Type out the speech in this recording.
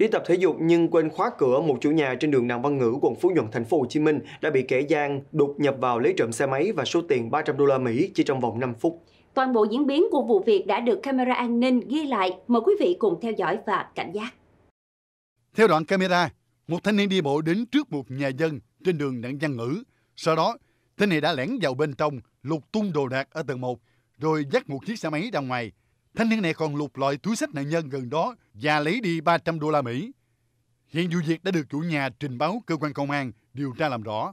Đi tập thể dục nhưng quên khóa cửa một chủ nhà trên đường Đặng Văn Ngữ, quận Phú Nhuận, thành phố Hồ Chí Minh đã bị kẻ gian đột nhập vào lấy trộm xe máy và số tiền 300 đô la Mỹ chỉ trong vòng 5 phút. Toàn bộ diễn biến của vụ việc đã được camera an ninh ghi lại. Mời quý vị cùng theo dõi và cảnh giác. Theo đoạn camera, một thanh niên đi bộ đến trước một nhà dân trên đường Đặng Văn Ngữ. Sau đó, thanh niên đã lẻn vào bên trong, lục tung đồ đạc ở tầng 1, rồi dắt một chiếc xe máy ra ngoài Thanh niên này còn lục lọi túi sách nạn nhân gần đó và lấy đi 300 đô la Mỹ. Hiện vụ việc đã được chủ nhà trình báo cơ quan công an điều tra làm rõ.